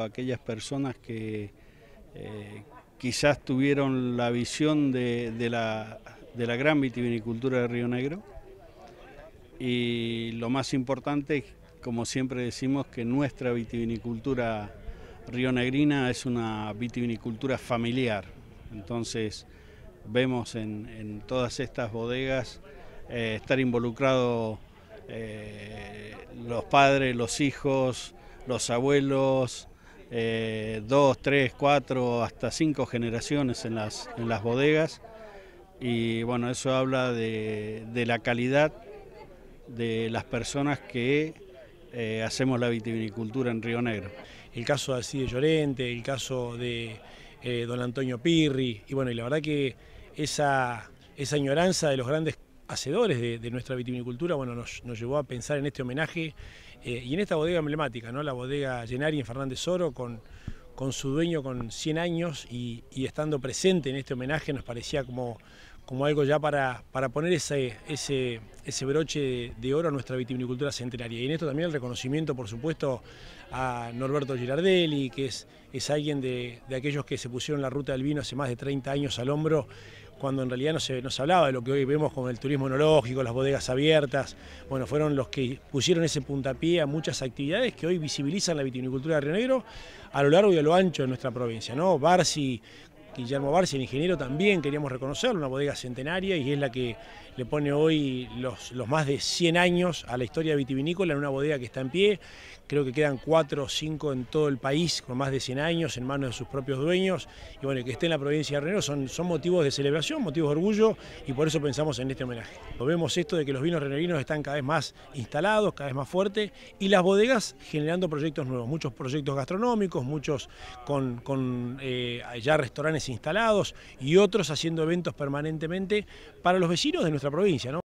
a aquellas personas que eh, quizás tuvieron la visión de, la, gran vitivinicultura de Río Negro y lo más importante, como siempre decimos, que nuestra vitivinicultura rionegrina es una vitivinicultura familiar. Entonces vemos en, todas estas bodegas eh, estar involucrados eh, los padres, los hijos, los abuelos, eh, dos, tres, cuatro, hasta cinco generaciones en las, en las bodegas. Y bueno, eso habla de, de la calidad de las personas que eh, hacemos la vitivinicultura en Río Negro. El caso de de Llorente, el caso de eh, don Antonio Pirri, y bueno, y la verdad que esa, esa añoranza de los grandes hacedores de, nuestra vitivinicultura, bueno, nos, llevó a pensar en este homenaje eh, y en esta bodega emblemática, ¿no? La bodega Llenari en Fernández Oro con, con su dueño con 100 años y estando presente en este homenaje nos parecía como como algo ya para, para poner ese, ese, ese broche de oro a nuestra vitivinicultura centenaria. Y en esto también el reconocimiento, por supuesto, a Norberto Girardelli, que es, es alguien de, aquellos que se pusieron la ruta del vino hace más de 30 años al hombro, cuando en realidad no se, no hablaba de lo que hoy vemos con el turismo enológico, las bodegas abiertas. Bueno, fueron los que pusieron ese puntapié a muchas actividades que hoy visibilizan la vitivinicultura de Río Negro a lo largo y a lo ancho de nuestra provincia. ¿no? Barsi Guillermo Barcia, el ingeniero, también queríamos reconocer una bodega centenaria y es la que le pone hoy los, más de 100 años a la historia vitivinícola en una bodega que está en pie. Creo que quedan 4 o 5 en todo el país con más de 100 años en manos de sus propios dueños. Y bueno, que esté en la provincia de Renero son, son motivos de celebración, motivos de orgullo y por eso pensamos en este homenaje. Vemos esto de que los vinos renerinos están cada vez más instalados, cada vez más fuertes y las bodegas generando proyectos nuevos, muchos proyectos gastronómicos, muchos con, eh, ya restaurantes instalados y otros haciendo eventos permanentemente para los vecinos de nuestra provincia. ¿no?